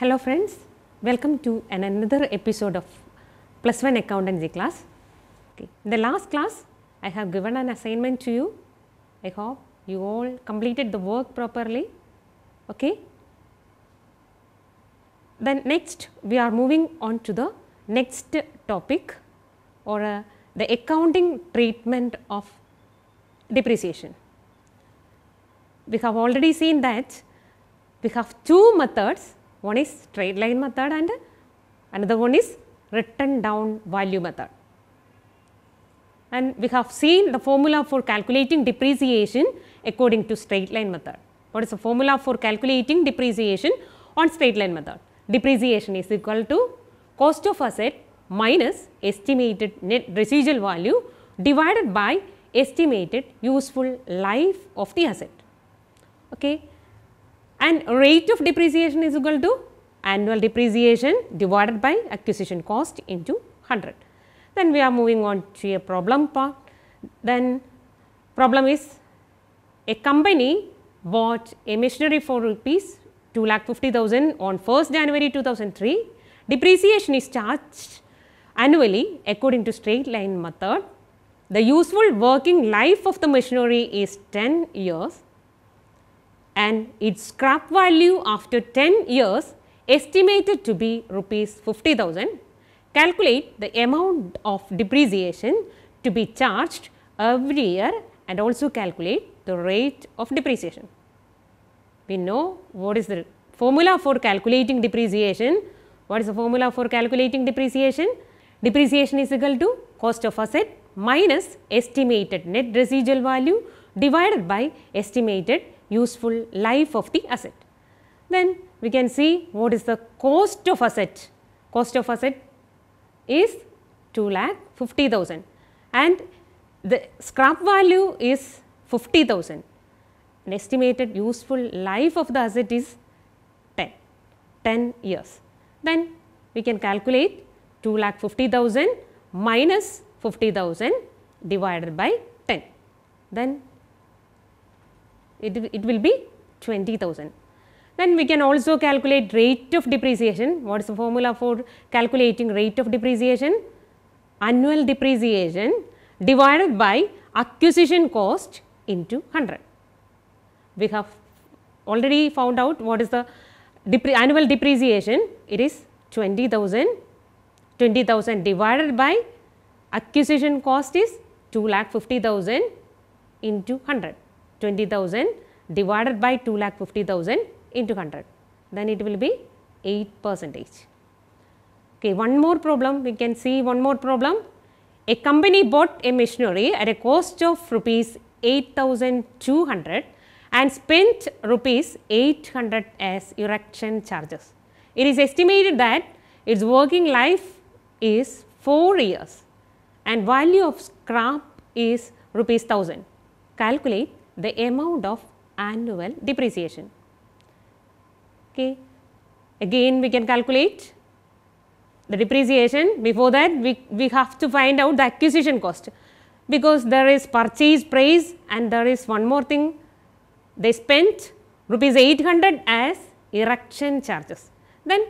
Hello friends, welcome to an another episode of Plus One Accountancy class. Okay. In the last class, I have given an assignment to you. I hope you all completed the work properly. Okay. Then next, we are moving on to the next topic or uh, the accounting treatment of depreciation. We have already seen that we have two methods one is straight line method and another one is written down value method. And we have seen the formula for calculating depreciation according to straight line method. What is the formula for calculating depreciation on straight line method? Depreciation is equal to cost of asset minus estimated net residual value divided by estimated useful life of the asset. Okay and rate of depreciation is equal to annual depreciation divided by acquisition cost into 100. Then we are moving on to a problem part. Then problem is a company bought a machinery for rupees 2 lakh 50,000 on 1st January 2003. Depreciation is charged annually according to straight line method. The useful working life of the machinery is 10 years and its scrap value after 10 years estimated to be rupees 50,000, calculate the amount of depreciation to be charged every year and also calculate the rate of depreciation. We know what is the formula for calculating depreciation. What is the formula for calculating depreciation? Depreciation is equal to cost of asset minus estimated net residual value divided by estimated useful life of the asset. Then we can see what is the cost of asset. Cost of asset is 2 lakh 50,000 and the scrap value is 50,000. An estimated useful life of the asset is 10, 10 years. Then we can calculate 2 lakh 50,000 minus 50,000 divided by 10. Then it, it will be 20,000. Then we can also calculate rate of depreciation. What is the formula for calculating rate of depreciation? Annual depreciation divided by acquisition cost into 100. We have already found out what is the depre annual depreciation. It is 20,000. 20,000 divided by acquisition cost is 2,50,000 into 100. 20,000 divided by 2 lakh 50,000 into 100 then it will be 8 percentage. Okay, one more problem we can see one more problem a company bought a machinery at a cost of rupees 8200 and spent rupees 800 as erection charges. It is estimated that its working life is 4 years and value of scrap is rupees 1000. Calculate the amount of annual depreciation. Okay. Again we can calculate the depreciation before that we, we have to find out the acquisition cost because there is purchase price and there is one more thing they spent rupees 800 as erection charges. Then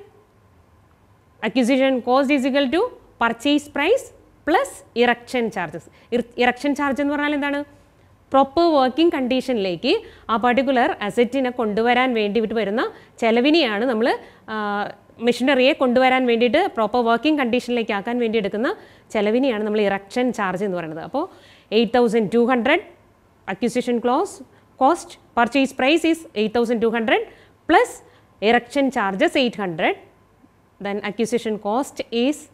acquisition cost is equal to purchase price plus erection charges. Erection charge proper working കണ്ടീഷനിലേക്ക് ആ particular അസറ്റിനെ കൊണ്ടുവരാൻ വേണ്ടിയിട്ട് വരുന്ന ചെലവിനെയാണ് നമ്മൾ മെഷീനറിയെ കൊണ്ടുവരാൻ വേണ്ടിയിട്ട് proper working കണ്ടീഷനിലേക്ക് ആക്കാൻ വേണ്ടി എടുക്കുന്ന ചെലവിനെയാണ് നമ്മൾ ഇറക്ഷൻ ചാർജ് എന്ന് പറയുന്നത് അപ്പോൾ eight thousand two hundred acquisition close cost purchase price is eight thousand two hundred plus erection charges eight hundred then acquisition cost is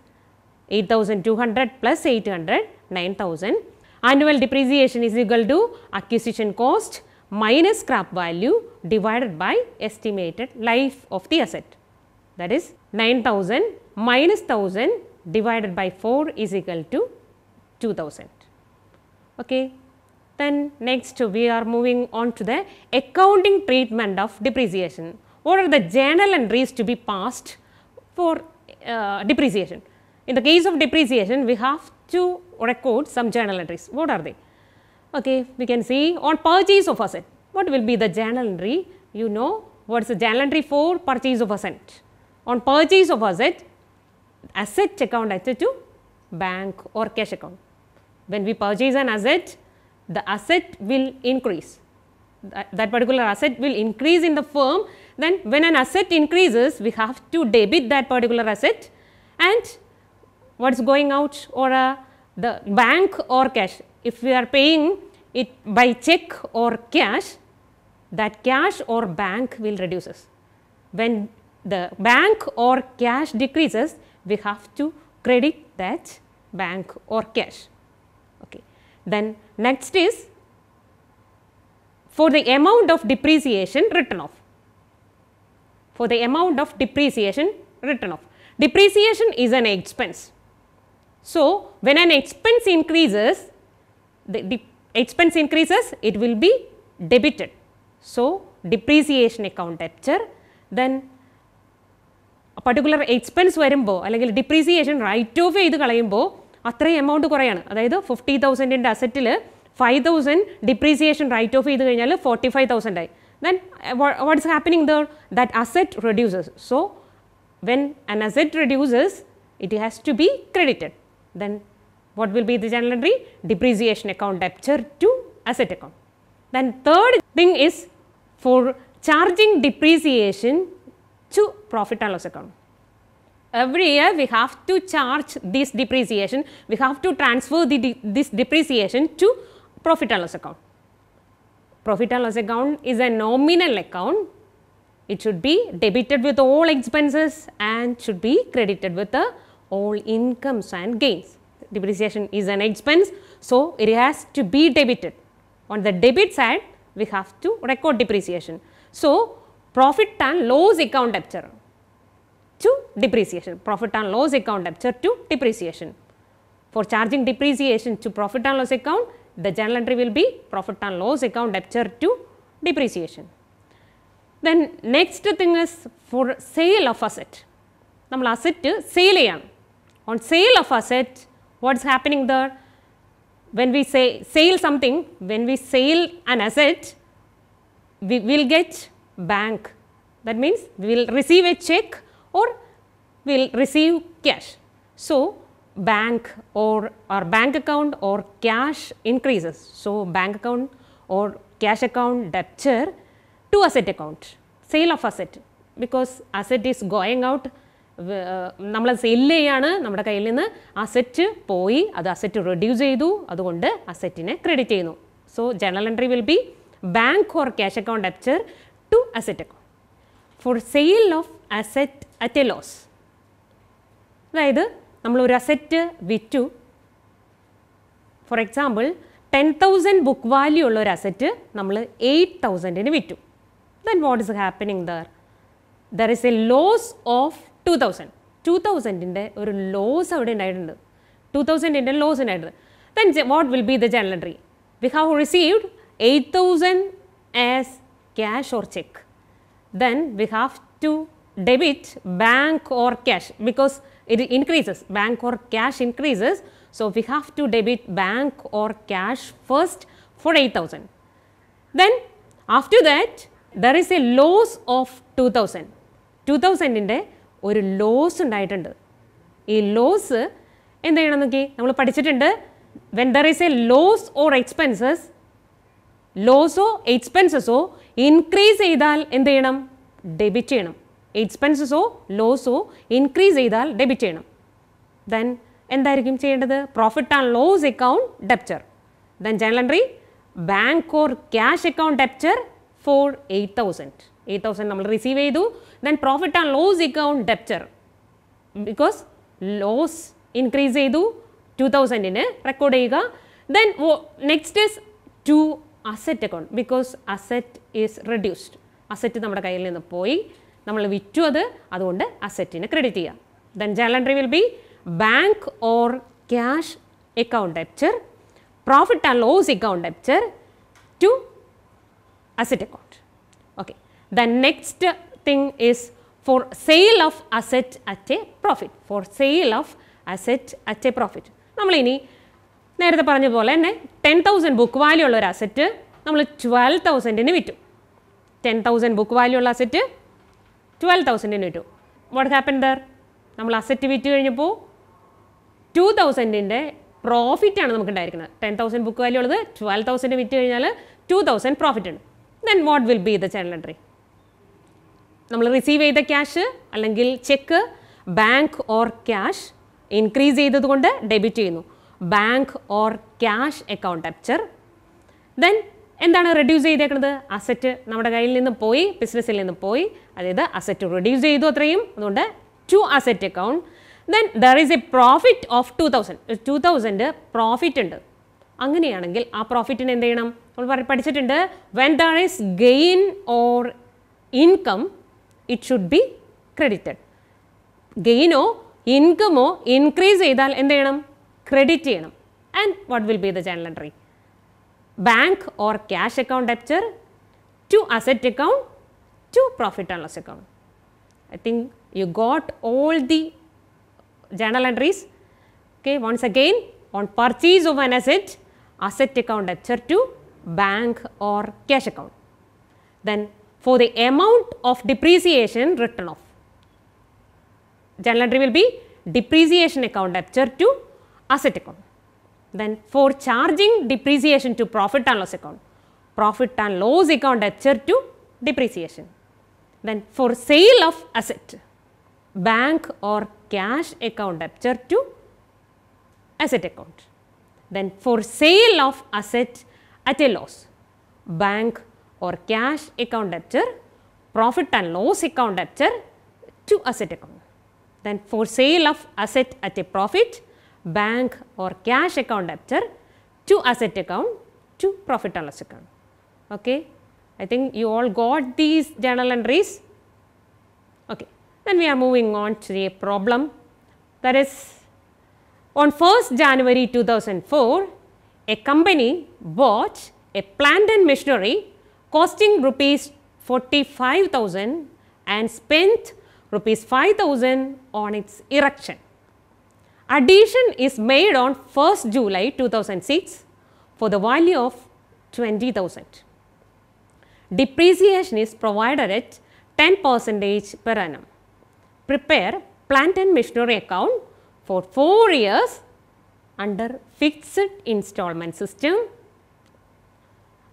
eight thousand two hundred plus eight hundred nine thousand annual depreciation is equal to acquisition cost minus scrap value divided by estimated life of the asset. That is 9000 minus 1000 divided by 4 is equal to 2000. Okay. Then next we are moving on to the accounting treatment of depreciation. What are the general entries to be passed for uh, depreciation? In the case of depreciation, we have to record some journal entries. What are they? Okay, we can see on purchase of asset. What will be the journal entry? You know what is the journal entry for purchase of asset. On purchase of asset, asset account attached to bank or cash account. When we purchase an asset, the asset will increase. That, that particular asset will increase in the firm. Then when an asset increases, we have to debit that particular asset and what is going out or uh, the bank or cash. If we are paying it by check or cash, that cash or bank will reduces. When the bank or cash decreases, we have to credit that bank or cash. Okay. Then next is for the amount of depreciation written off. For the amount of depreciation written off. Depreciation is an expense. So, when an expense increases, the, the expense increases, it will be debited. So, depreciation account capture, then a particular expense വരുമ്പോൾ അല്ലെങ്കിൽ depreciation right off ചെയ്ത് കളയുമ്പോൾ അത്രയും amount കുറയാണ് അതായത് fifty തൗസൻഡിൻ്റെ അസറ്റിൽ five thousand depreciation write off ചെയ്ത് കഴിഞ്ഞാൽ ഫോർട്ടി ഫൈവ് തൗസൻഡ് ആയി then what's happening there that asset reduces so when an asset reduces it has to be credited then what will be the general entry? Depreciation account debture to asset account. Then third thing is for charging depreciation to profit and loss account. Every year we have to charge this depreciation, we have to transfer the de this depreciation to profit and loss account. Profit and loss account is a nominal account, it should be debited with all expenses and should be credited with the all incomes and gains. Depreciation is an expense. So, it has to be debited. On the debit side, we have to record depreciation. So, profit and loss account capture to depreciation, profit and loss account capture to depreciation. For charging depreciation to profit and loss account, the journal entry will be profit and loss account capture to depreciation. Then next thing is for sale of asset. നമ്മൾ asset sale ചെയ്യണം on sale of asset, what is happening there? When we say sale something, when we sale an asset, we will get bank. That means we will receive a check or we will receive cash. So, bank or our bank account or cash increases. So, bank account or cash account debtor to asset account, sale of asset because asset is going out നമ്മൾ sell ചെയ്യാണ് നമ്മുടെ കയ്യിൽ നിന്ന് asset പോയി അത് asset reduce ചെയ്തു അതുകൊണ്ട് അസറ്റിനെ ക്രെഡിറ്റ് ചെയ്യുന്നു so general entry will be bank or cash account അപ്ചർ to asset account for sale of asset at a loss അതായത് നമ്മൾ ഒരു അസറ്റ് വിറ്റു for example ten thousand book value ഉള്ള ഒരു അസറ്റ് നമ്മൾ എയ്റ്റ് തൗസൻഡിന് വിറ്റു then what is happening there there is a loss of two thousand two തൗസൻഡിൻ്റെ ഒരു ലോസ് Two ഉണ്ടായിട്ടുണ്ട് ടു തൗസൻഡിൻ്റെ then what will be the journal entry? We have received 8000 as cash or check. Then we have to debit bank or cash because it increases, bank or cash increases. So, we have to debit bank or cash first for 8000. Then after that there is a loss of 2000. 2000 in ഒരു loss ഉണ്ടായിട്ടുണ്ട് ഈ loss എന്ത് ചെയ്യണം നോക്കി നമ്മൾ പഠിച്ചിട്ടുണ്ട് when there is a loss or expenses ലോസോ എക്സ്പെൻസസോ ഇൻക്രീസ് ചെയ്താൽ എന്ത് ചെയ്യണം ഡെബിറ്റ് ചെയ്യണം എക്സ്പെൻസസോ ലോസോ ഇൻക്രീസ് ചെയ്താൽ ഡെബിറ്റ് ചെയ്യണം ദെൻ എന്തായിരിക്കും ചെയ്യേണ്ടത് profit and loss account debtor then general entry bank or cash account debtor for eight thousand eight thousand നമ്മൾ റിസീവ് ചെയ്തു then profit and loss account debtor because loss increase ചെയ്തു two തൗസൻഡിന് record ചെയ്യുക then next is to asset account because asset is reduced asset നമ്മുടെ കയ്യിൽ നിന്ന് പോയി നമ്മൾ വിറ്റു അത് അതുകൊണ്ട് അസെറ്റിന് ക്രെഡിറ്റ് ചെയ്യുക then general will be bank or cash account debtor profit and loss account debtor to asset account the next thing is for sale of asset at a profit for sale of asset at a profit നമ്മളിനി നേരത്തെ പറഞ്ഞ പോലെ തന്നെ ten thousand book value ഉള്ള ഒരു asset നമ്മൾ twelve തൗസൻഡിന് വിറ്റു ടെൻ തൗസൻഡ് ബുക്ക് വാല്യൂ ഉള്ള അസെറ്റ് ട്വൽവ് തൗസൻഡിന് വിറ്റു വാട്ട് ഹാപ്പൻ ദർ നമ്മൾ അസെറ്റ് വിറ്റ് കഴിഞ്ഞപ്പോൾ ടു തൗസൻഡിൻ്റെ പ്രോഫിറ്റാണ് നമുക്ക് ഉണ്ടായിരിക്കുന്നത് ടെൻ തൗസൻഡ് ബുക്ക് വാല്യൂ ഉള്ളത് ട്വൽവ് തൗസൻഡ് വിറ്റ് കഴിഞ്ഞാൽ ടു തൗസൻഡ് പ്രോഫിറ്റ് ഉണ്ട് then what will be the journal entry നമ്മൾ റിസീവ് ചെയ്ത ക്യാഷ് അല്ലെങ്കിൽ cheque bank or cash increase ചെയ്തതുകൊണ്ട് ഡെബിറ്റ് ചെയ്യുന്നു ബാങ്ക് ഓർ ക്യാഷ് അക്കൗണ്ട് അപ്ചർ ദെൻ എന്താണ് റെഡ്യൂസ് ചെയ്തേക്കുന്നത് അസറ്റ് നമ്മുടെ കയ്യിൽ നിന്ന് പോയി ബിസിനസ്സിൽ നിന്ന് പോയി അതായത് അസറ്റ് റെഡ്യൂസ് ചെയ്തു അത്രയും അതുകൊണ്ട് to asset account then there is a profit of two thousand two thousand profit ഉണ്ട് അങ്ങനെയാണെങ്കിൽ ആ പ്രോഫിറ്റിന് എന്ത് ചെയ്യണം നമ്മൾ പഠിച്ചിട്ടുണ്ട് when there is gain or income it should be credited. ഗെയിനോ ഇൻകമോ ഇൻക്രീസ് ചെയ്താൽ എന്ത് ചെയ്യണം ക്രെഡിറ്റ് ചെയ്യണം and what will be the journal entry bank or cash account debtor to asset account to profit and loss account I think you got all the journal entries. Okay, once again on purchase of an asset, asset account lecture to bank or cash account. Then for the amount of depreciation written off. Journal entry will be depreciation account apture to asset account. Then for charging depreciation to profit and loss account, profit and loss account apture to depreciation. Then for sale of asset, bank or cash account apture to asset account. Then for sale of asset at a loss, bank or cash account debtor, profit and loss account debtor to asset account. Then for sale of asset at a profit, bank or cash account debtor to asset account to profit and loss account. Okay. I think you all got these journal entries. Okay. Then we are moving on to a problem that is on 1st January 2004, a company bought a plant and machinery costing rupees 45,000 and spent rupees 5000 on its erection. Addition is made on 1st July 2006 for the value of 20,000. Depreciation is provided at 10 percentage per annum. Prepare plant and machinery account for 4 years under fixed installment system.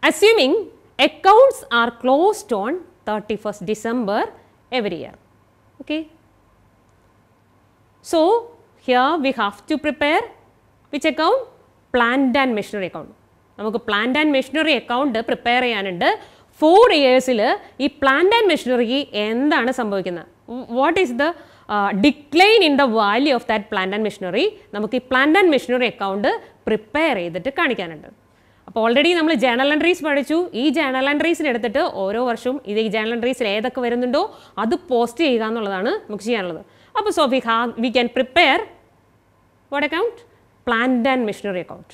Assuming accounts are closed on 31st December every year. Okay. So, here we have to prepare which account? Plant and machinery account. നമുക്ക് plant and machinery account prepare ചെയ്യാനുണ്ട് four ഇയേഴ്സിൽ ഈ plant and മെഷീനറിക്ക് എന്താണ് സംഭവിക്കുന്നത് what is the decline in the value of that plant and machinery നമുക്ക് ഈ plant and machinery account prepare ചെയ്തിട്ട് കാണിക്കാനുണ്ട് അപ്പോൾ ഓൾറെഡി നമ്മൾ ജേണൽ എൻട്രീസ് പഠിച്ചു ഈ ജേണൽ എൻട്രീസിന് എടുത്തിട്ട് ഓരോ വർഷവും ഇത് ഈ ജേണൽ എൻട്രീസിൽ ഏതൊക്കെ വരുന്നുണ്ടോ അത് പോസ്റ്റ് ചെയ്യുക എന്നുള്ളതാണ് നമുക്ക് ചെയ്യാനുള്ളത് അപ്പോൾ so we ha we can prepare what account plant and machinery account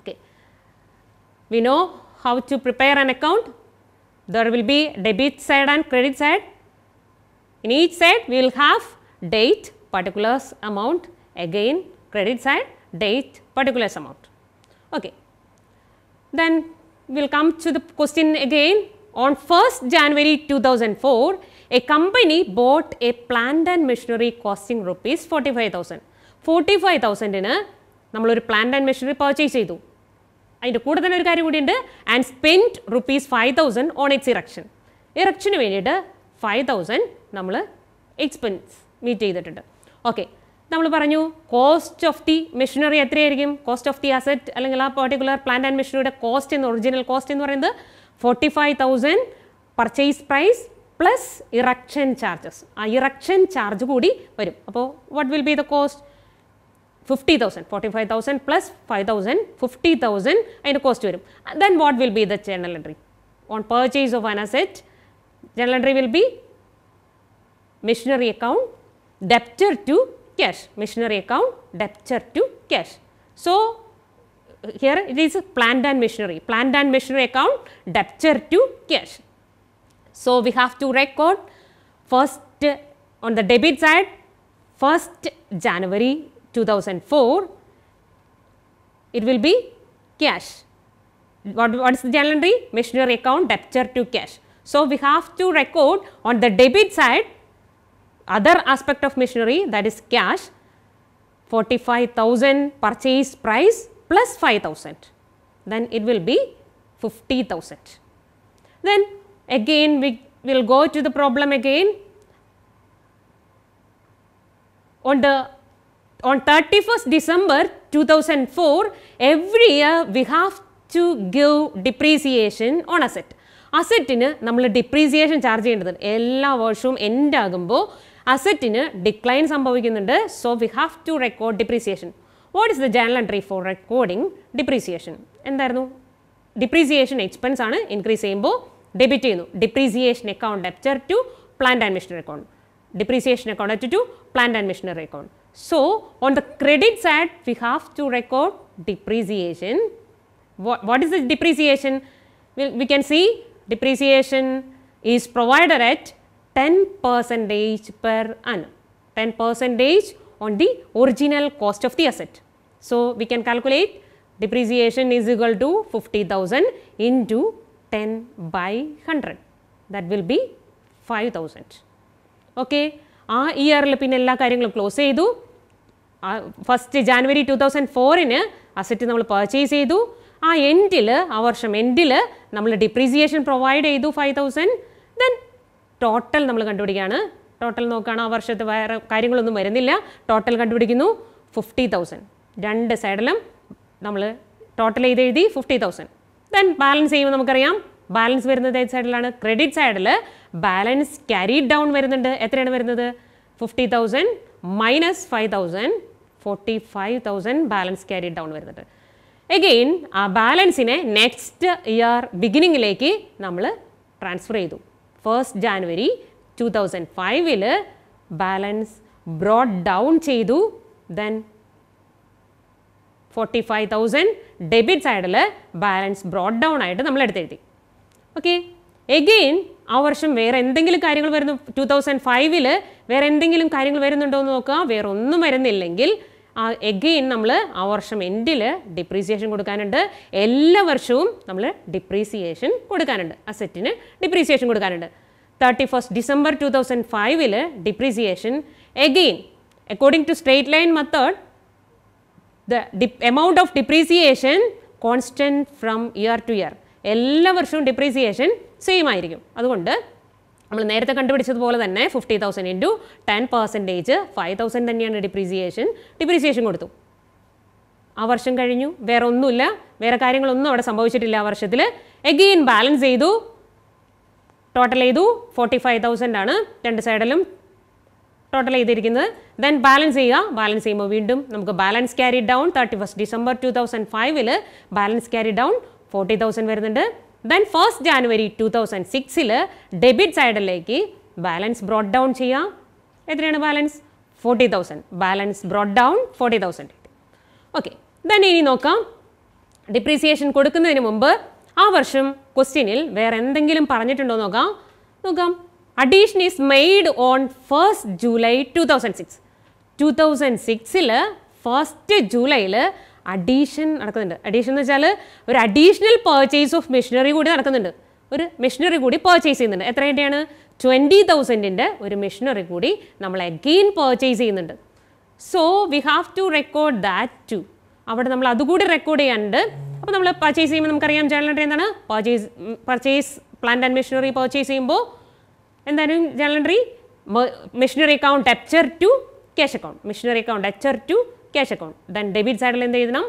okay we know how to prepare an account there will be debit side and credit side in each side we will have date particulars amount again credit side date particulars amount okay Then we will come to the question again on 1st January 2004 a company bought a plant and machinery costing rupees 45,000. 45,000 45,000ന് നമ്മളൊരു plant and machinery purchase ചെയ്തു അതിൻ്റെ കൂടെ തന്നെ ഒരു കാര്യം കൂടിയുണ്ട് and spend rupees five thousand on its erection ഇറക്ഷന് വേണ്ടിയിട്ട് ഫൈവ് തൗസൻഡ് നമ്മൾ എക്സ്പെൻസ് മീറ്റ് ചെയ്തിട്ടുണ്ട് ഓക്കെ നമ്മൾ പറഞ്ഞു കോസ്റ്റ് ഓഫ് ദി മെഷീനറി എത്രയായിരിക്കും കോസ്റ്റ് ഓഫ് ദി അസറ്റ് അല്ലെങ്കിൽ ആ പെർട്ടിക്കുലർ പ്ലാന്റ് ആൻഡ് മെഷീനറിയുടെ കോസ്റ്റ് എന്ന് ഒറിജിനൽ കോസ്റ്റ് എന്ന് പറയുന്നത് forty five thousand purchase price plus erection charges ആ ഇറക്ഷൻ ചാർജ് കൂടി വരും അപ്പോൾ what will be the cost fifty thousand forty five thousand plus five thousand fifty thousand അതിൻ്റെ cost വരും then what will be the journal entry on purchase of an asset journal entry will be machinery account debtor to cash, machinery account, debtor to cash. So, here it is plant and machinery, plant and machinery account, debtor to cash. So, we have to record first on the debit side, 1st January 2004, it will be cash. What, what is the January entry? Machinery account, debtor to cash. So, we have to record on the debit side other aspect of machinery that is cash 45,000 purchase price plus 5,000 then it will be 50,000. Then again we will go to the problem again on the on 31st December 2004 every year we have to give depreciation on asset. Asset അസറ്റിന് നമ്മൾ depreciation charge ചെയ്യേണ്ടത് എല്ലാ വർഷവും end ആകുമ്പോൾ asset in a decline sambhavikunnundu so we have to record depreciation what is the journal entry for recording depreciation endarunu depreciation expense aanu increase cheyumbo debit cheyunu depreciation account debtor to plant and machinery account depreciation account debtor to plant and machinery account so on the credit side we have to record depreciation what, what is the depreciation we can see depreciation is provided at 10 percentage per annum, 10 percentage on the original cost of the asset. So, we can calculate depreciation is equal to 50,000 into 10 by 100 that will be 5000. Okay. ആ ഇയറിൽ പിന്നെ എല്ലാ കാര്യങ്ങളും close ചെയ്തു first January two thousand ഫോറിന് asset നമ്മൾ purchase ചെയ്തു ആ എൻഡിൽ ആ വർഷം എൻഡിൽ നമ്മൾ ഡിപ്രീസിയേഷൻ പ്രൊവൈഡ് ചെയ്തു ഫൈവ് തൗസൻഡ് ദെൻ ടോട്ടൽ നമ്മൾ കണ്ടുപിടിക്കുകയാണ് ടോട്ടൽ നോക്കുകയാണ് ആ വർഷത്തെ വേറെ കാര്യങ്ങളൊന്നും വരുന്നില്ല ടോട്ടൽ കണ്ടുപിടിക്കുന്നു ഫിഫ്റ്റി തൗസൻഡ് രണ്ട് സൈഡിലും നമ്മൾ ടോട്ടൽ ചെയ്ത് എഴുതി ഫിഫ്റ്റി തൗസൻഡ് ദെൻ ബാലൻസ് ചെയ്യുമ്പോൾ നമുക്കറിയാം ബാലൻസ് വരുന്നത് ഏത് സൈഡിലാണ് ക്രെഡിറ്റ് സൈഡിൽ ബാലൻസ് ക്യാരി ഡൗൺ വരുന്നുണ്ട് എത്രയാണ് വരുന്നത് fifty thousand minus five thousand forty five thousand balance carry down വരുന്നുണ്ട് എഗെയിൻ ആ ബാലൻസിനെ നെക്സ്റ്റ് ഇയർ ബിഗിനിങ്ങിലേക്ക് നമ്മൾ ട്രാൻസ്ഫർ ചെയ്തു ഫസ്റ്റ് ജാനുവരി ടു തൗസൻഡ് ഫൈവിൽ ബാലൻസ് ബ്രോഡ് ഡൗൺ ചെയ്തു then forty five thousand debit സൈഡിൽ ബാലൻസ് ബ്രോഡ് ഡൗൺ ആയിട്ട് നമ്മൾ എടുത്തെഴുതി ഓക്കെ എഗെയിൻ ആ വർഷം വേറെ എന്തെങ്കിലും കാര്യങ്ങൾ വരുന്നു ടു തൗസൻഡ് ഫൈവിൽ വേറെ എന്തെങ്കിലും കാര്യങ്ങൾ വരുന്നുണ്ടോ എന്ന് നോക്കുക വേറെ ഒന്നും വരുന്നില്ലെങ്കിൽ ആ എഗെയിൻ നമ്മൾ ആ വർഷം എൻഡിൽ ഡിപ്രീസിയേഷൻ കൊടുക്കാനുണ്ട് എല്ലാ വർഷവും നമ്മൾ ഡിപ്രീസിയേഷൻ കൊടുക്കാനുണ്ട് അസറ്റിന് ഡിപ്രീസിയേഷൻ കൊടുക്കാനുണ്ട് thirty first December two thousand ഫൈവില് depreciation again according to straight line method the the amount of depreciation constant from year to year എല്ലാ വർഷവും ഡിപ്രീസിയേഷൻ സെയിം ആയിരിക്കും അതുകൊണ്ട് നമ്മൾ നേരത്തെ കണ്ടുപിടിച്ചതുപോലെ തന്നെ fifty thousand into ten percentage five thousand തന്നെയാണ് ഡിപ്രീസിയേഷൻ ഡിപ്രീസിയേഷൻ കൊടുത്തു ആ വർഷം കഴിഞ്ഞു വേറെ ഒന്നുമില്ല വേറെ കാര്യങ്ങളൊന്നും അവിടെ സംഭവിച്ചിട്ടില്ല ആ വർഷത്തിൽ എഗെയിൻ ബാലൻസ് ചെയ്തു ടോട്ടൽ ചെയ്തു ഫോർട്ടി ഫൈവ് തൗസൻഡ് ആണ് രണ്ട് സൈഡിലും ടോട്ടൽ ചെയ്തിരിക്കുന്നത് ദെൻ ബാലൻസ് ചെയ്യുക ബാലൻസ് ചെയ്യുമ്പോൾ വീണ്ടും നമുക്ക് balance carry down thirty first December two thousand ഫൈവിൽ balance carry down forty thousand വരുന്നുണ്ട് then first January two thousand സിക്സിൽ ഡെബിറ്റ് സൈഡിലേക്ക് ബാലൻസ് ബ്രോഡ് ഡൗൺ ചെയ്യാം എത്രയാണ് balance forty thousand balance brought down forty thousand okay then ഇനി നോക്കാം depreciation കൊടുക്കുന്നതിന് മുമ്പ് ആ വർഷം ക്വസ്റ്റ്യനിൽ വേറെ എന്തെങ്കിലും പറഞ്ഞിട്ടുണ്ടോ നോക്കാം നോക്കാം addition is made on first July two thousand six two thousand സിക്സിൽ ഫസ്റ്റ് ജൂലൈയിൽ അഡീഷൻ നടക്കുന്നുണ്ട് അഡീഷൻ എന്ന് വെച്ചാൽ ഒരു അഡീഷണൽ പർച്ചേസ് ഓഫ് മെഷീനറി കൂടി നടക്കുന്നുണ്ട് ഒരു മെഷീനറി കൂടി പർച്ചേസ് ചെയ്യുന്നുണ്ട് എത്രയുടെയാണ് ട്വൻറ്റി തൗസൻഡിൻ്റെ ഒരു മെഷീനറി കൂടി നമ്മൾ അഗെയിൻ പർച്ചേസ് ചെയ്യുന്നുണ്ട് so we have to record that to അവിടെ നമ്മൾ അതുകൂടി റെക്കോർഡ് ചെയ്യാനുണ്ട് അപ്പോൾ നമ്മൾ പർച്ചേസ് ചെയ്യുമ്പോൾ നമുക്കറിയാം ജേണൽ എന്താണ് purchase purchase plant and machinery purchase ചെയ്യുമ്പോൾ എന്തായാലും ജേണൽ മെഷീനറി അക്കൗണ്ട് അച്ചർ to cash account machinery account അച്ചർ to cash account then debit സൈഡിൽ എന്ത് എഴുതണം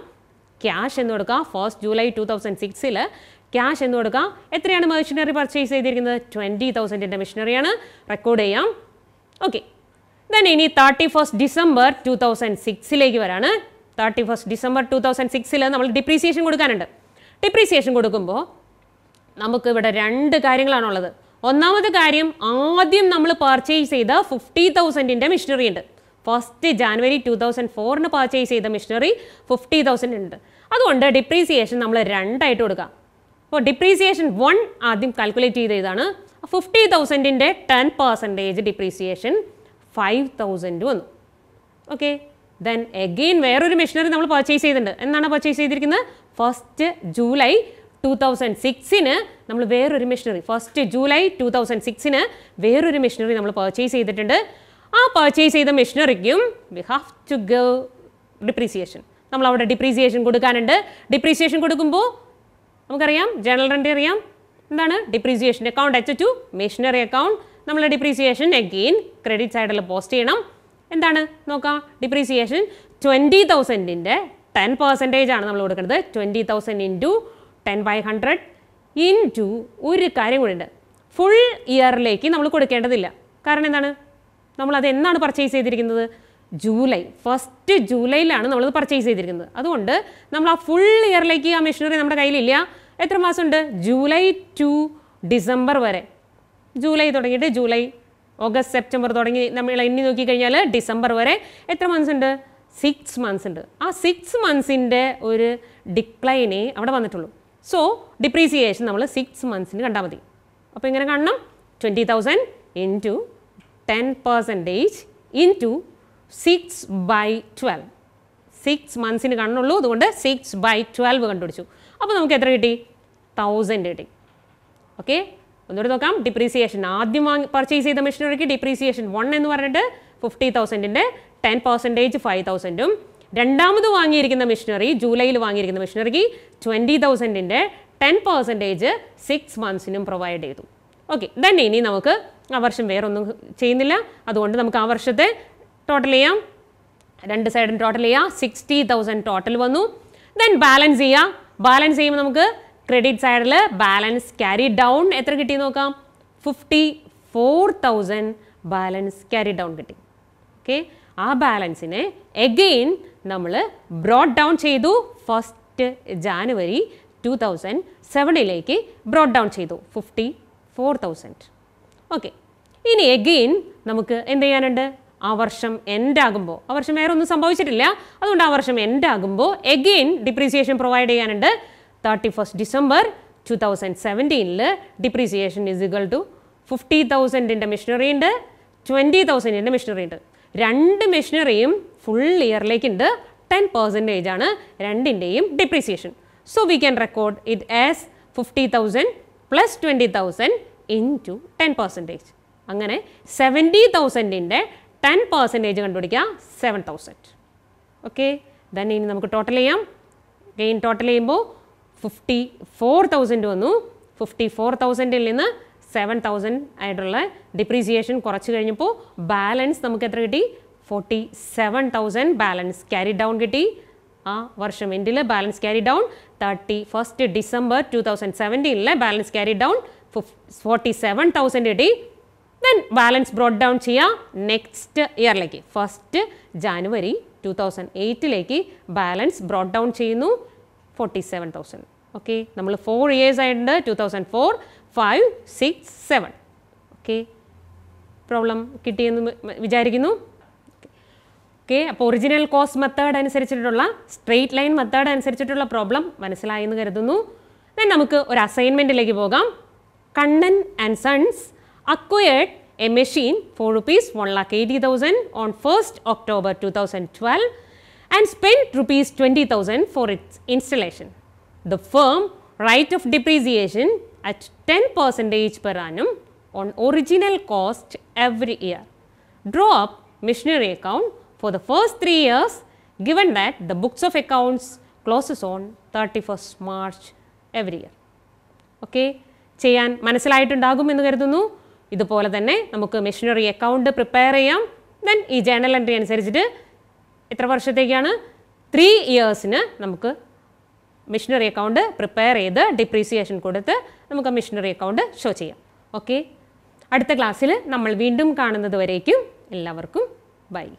ക്യാഷ് എന്ന് കൊടുക്കുക ഫസ്റ്റ് ജൂലൈ ടു തൗസൻഡ് സിക്സിൽ ക്യാഷ് എന്ന് കൊടുക്കുക എത്രയാണ് മെഷീനറി പർച്ചേസ് ചെയ്തിരിക്കുന്നത് ട്വൻറ്റി തൗസൻഡിൻ്റെ മെഷീനറിയാണ് റെക്കോർഡ് ചെയ്യാം ഓക്കെ ദെൻ ഇനി thirty first December two thousand സിക്സിലേക്ക് വരാണ് thirty first December two thousand സിക്സിൽ നമ്മൾ ഡിപ്രീസിയേഷൻ കൊടുക്കാനുണ്ട് ഡിപ്രീസിയേഷൻ കൊടുക്കുമ്പോൾ നമുക്ക് ഇവിടെ രണ്ട് കാര്യങ്ങളാണുള്ളത് ഒന്നാമത് കാര്യം ആദ്യം നമ്മൾ പർച്ചേസ് ചെയ്ത ഫിഫ്റ്റി തൗസൻഡിൻ്റെ മെഷീനറി ഉണ്ട് ഫസ്റ്റ് ജാനുവരി ടു തൗസൻഡ് ഫോറിന് പർച്ചേസ് ചെയ്ത മെഷീനറി ഫിഫ്റ്റി തൗസൻഡ് ഉണ്ട് അതുകൊണ്ട് ഡിപ്രീസിയേഷൻ നമ്മൾ രണ്ടായിട്ട് കൊടുക്കാം അപ്പോൾ ഡിപ്രീസിയേഷൻ വൺ ആദ്യം കാൽക്കുലേറ്റ് ചെയ്ത ഇതാണ് ഫിഫ്റ്റി തൗസൻഡിൻ്റെ ten percentage depreciation five thousand വന്നു ഓക്കെ ദെൻ എഗെയിൻ വേറൊരു മെഷീനറി നമ്മൾ പർച്ചേസ് ചെയ്തിട്ടുണ്ട് എന്നാണ് പർച്ചേസ് ചെയ്തിരിക്കുന്നത് ഫസ്റ്റ് ജൂലൈ ടു തൗസൻഡ് സിക്സിന് നമ്മൾ വേറൊരു machinery first July two thousand സിക്സിന് വേറൊരു മെഷീനറി നമ്മൾ പർച്ചേസ് ചെയ്തിട്ടുണ്ട് ആ പർച്ചേസ് ചെയ്ത മെഷീനറിക്കും we have to give depreciation നമ്മൾ അവിടെ ഡിപ്രീസിയേഷൻ കൊടുക്കാനുണ്ട് ഡിപ്രീസിയേഷൻ കൊടുക്കുമ്പോൾ നമുക്കറിയാം ജനറൽ റെൻ്റ് അറിയാം എന്താണ് depreciation account at to machinery account നമ്മൾ ഡിപ്രീസിയേഷൻ അഗെയിൻ ക്രെഡിറ്റ് സൈഡിൽ പോസ്റ്റ് ചെയ്യണം എന്താണ് നോക്കാം ഡിപ്രീസിയേഷൻ ട്വൻറ്റി തൗസൻഡിൻ്റെ ടെൻ പെർസെൻറ്റേജ് ആണ് നമ്മൾ കൊടുക്കുന്നത് twenty thousand into ten by hundred into ഒരു കാര്യം കൂടി ഉണ്ട് ഫുൾ ഇയറിലേക്ക് നമ്മൾ കൊടുക്കേണ്ടതില്ല കാരണം എന്താണ് നമ്മളത് എന്നാണ് പർച്ചേസ് ചെയ്തിരിക്കുന്നത് ജൂലൈ ഫസ്റ്റ് ജൂലൈയിലാണ് നമ്മളത് പർച്ചേസ് ചെയ്തിരിക്കുന്നത് അതുകൊണ്ട് നമ്മൾ ആ ഫുൾ ഇയറിലേക്ക് ആ മെഷീനറി നമ്മുടെ കയ്യിലില്ല എത്ര മാസമുണ്ട് ജൂലൈ ടു ഡിസംബർ വരെ ജൂലൈ തുടങ്ങിയിട്ട് ജൂലൈ ഓഗസ്റ്റ് സെപ്റ്റംബർ തുടങ്ങി നമ്മൾ എണ്ണി നോക്കിക്കഴിഞ്ഞാൽ ഡിസംബർ വരെ എത്ര മന്ത്സ് ഉണ്ട് സിക്സ് മന്ത്സ് ഉണ്ട് ആ സിക്സ് മന്ത്സിൻ്റെ ഒരു ഡിക്ലൈനേ അവിടെ വന്നിട്ടുള്ളൂ സോ ഡിപ്രീസിയേഷൻ നമ്മൾ സിക്സ് മന്ത്സിന് കണ്ടാൽ മതി അപ്പോൾ ഇങ്ങനെ കാണണം twenty thousand in 10 percentage into 6 by 12 six മന്ത്സിന് കണ്ണുള്ളൂ അതുകൊണ്ട് സിക്സ് ബൈ ട്വൽവ് കണ്ടുപിടിച്ചു അപ്പോൾ നമുക്ക് എത്ര കിട്ടി തൗസൻഡ് കിട്ടി ഓക്കെ ഒന്നുകൂടി നോക്കാം ഡിപ്രീസിയേഷൻ ആദ്യം വാങ്ങി പർച്ചേസ് ചെയ്ത മെഷീനറിക്ക് ഡിപ്രീസിയേഷൻ വൺ എന്ന് പറഞ്ഞിട്ട് ഫിഫ്റ്റി തൗസൻഡിൻ്റെ ടെൻ പെർസെൻറ്റേജ് ഫൈവ് തൗസൻഡും രണ്ടാമത് വാങ്ങിയിരിക്കുന്ന മെഷീനറി ജൂലൈയിൽ വാങ്ങിയിരിക്കുന്ന മെഷീനറിക്ക് ട്വൻറ്റി തൗസൻഡിൻ്റെ ടെൻ പെർസെൻറ്റേജ് സിക്സ് മന്ത്സിനും പ്രൊവൈഡ് ചെയ്തു ഓക്കെ ദെൻ ഇനി നമുക്ക് ആ വർഷം വേറൊന്നും ചെയ്യുന്നില്ല അതുകൊണ്ട് നമുക്ക് ആ വർഷത്തെ ടോട്ടൽ ചെയ്യാം രണ്ട് സൈഡും ടോട്ടൽ ചെയ്യാം സിക്സ്റ്റി തൗസൻഡ് ടോട്ടൽ വന്നു ദെൻ ബാലൻസ് ചെയ്യാം ബാലൻസ് ചെയ്യുമ്പോൾ നമുക്ക് ക്രെഡിറ്റ് സൈഡിൽ ബാലൻസ് ക്യാരി ഡൗൺ എത്ര കിട്ടി നോക്കാം fifty four thousand balance carry down കിട്ടി ഓക്കെ ആ ബാലൻസിനെ എഗെയിൻ നമ്മൾ ബ്രോഡ് ഡൗൺ ചെയ്തു ഫസ്റ്റ് ജാനുവരി ടു തൗസൻഡ് സെവനിലേക്ക് ബ്രോഡ് ഡൗൺ ചെയ്തു ഫിഫ്റ്റി ഫോർ തൗസൻഡ് ഓക്കെ ഇനി എഗെയിൻ നമുക്ക് എന്ത് ചെയ്യാനുണ്ട് ആ വർഷം എൻഡ് ആകുമ്പോൾ ആ വർഷം വേറെ ഒന്നും സംഭവിച്ചിട്ടില്ല അതുകൊണ്ട് ആ വർഷം എൻഡ് ആകുമ്പോൾ എഗെയിൻ ഡിപ്രീസിയേഷൻ പ്രൊവൈഡ് ചെയ്യാനുണ്ട് thirty first December two thousand സെവൻറ്റീനിൽ depreciation is equal to fifty തൗസൻഡിൻ്റെ മെഷീനറി ഉണ്ട് ട്വൻറ്റി തൗസൻഡിൻ്റെ മെഷീനറി ഉണ്ട് രണ്ട് മെഷീനറിയും ഫുൾ ഇയറിലേക്കുണ്ട് ടെൻ പെർസെൻറ്റേജ് ആണ് രണ്ടിൻ്റെയും depreciation so we can record it as fifty thousand plus twenty thousand into ten percentage അങ്ങനെ സെവൻറ്റി തൗസൻഡിൻ്റെ ടെൻ പെർസെൻറ്റേജ് കണ്ടുപിടിക്കുക സെവൻ തൗസൻഡ് ഓക്കെ ദൻ ഇനി നമുക്ക് ടോട്ടൽ ചെയ്യാം ഗെയിൻ ടോട്ടൽ ചെയ്യുമ്പോൾ ഫിഫ്റ്റി ഫോർ തൗസൻഡ് വന്നു ഫിഫ്റ്റി ഫോർ തൗസൻഡിൽ നിന്ന് സെവൻ തൗസൻഡ് ആയിട്ടുള്ള ഡിപ്രീസിയേഷൻ കുറച്ച് കഴിഞ്ഞപ്പോൾ ബാലൻസ് നമുക്ക് എത്ര കിട്ടി forty seven thousand balance carry down കിട്ടി ആ വർഷം എൻഡിൽ balance carry down thirty first December two thousand സെവൻറ്റീനിലെ balance carry down forty seven thousand ഡി ദെൻ ബാലൻസ് ബ്രോഡ് ഡൗൺ ചെയ്യുക നെക്സ്റ്റ് ഇയറിലേക്ക് ഫസ്റ്റ് ജാനുവരി ടു തൗസൻഡ് എയ്റ്റിലേക്ക് ബാലൻസ് ബ്രോഡ് ഡൗൺ ചെയ്യുന്നു ഫോർട്ടി സെവൻ തൗസൻഡ് ഓക്കെ നമ്മൾ ഫോർ ഇയേഴ്സ് ആയിട്ടുണ്ട് two thousand four five six seven okay problem കിട്ടിയെന്ന് വിചാരിക്കുന്നു okay അപ്പോൾ ഒറിജിനൽ കോസ് മെത്തേഡ് അനുസരിച്ചിട്ടുള്ള സ്ട്രെയിറ്റ് ലൈൻ മെത്തേഡ് അനുസരിച്ചിട്ടുള്ള പ്രോബ്ലം മനസ്സിലായെന്ന് കരുതുന്നു ദെൻ നമുക്ക് ഒരു അസൈൻമെൻറ്റിലേക്ക് പോകാം Kannan and sons acquired a machine for rupees one lakh eighty thousand on first October two thousand twelve and spend rupees twenty thousand for its installation the firm write off depreciation at ten percentage per annum on original cost every year draw up machinery account for the first 3 years given that the books of accounts closes on 31st March every year. Okay. ചെയ്യാൻ മനസ്സിലായിട്ടുണ്ടാകും എന്ന് കരുതുന്നു ഇതുപോലെ തന്നെ നമുക്ക് machinery account prepare ചെയ്യാം then ഈ journal entry അനുസരിച്ചിട്ട് എത്ര വർഷത്തേക്കാണ് ത്രീ ഇയേഴ്സിന് നമുക്ക് മെഷീനറി അക്കൗണ്ട് പ്രിപ്പയർ ചെയ്ത് ഡിപ്രീസിയേഷൻ കൊടുത്ത് നമുക്ക് മെഷീനറി അക്കൗണ്ട് ഷോ ചെയ്യാം ഓക്കെ അടുത്ത ക്ലാസ്സിൽ നമ്മൾ വീണ്ടും കാണുന്നത് വരേക്കും എല്ലാവർക്കും ബൈ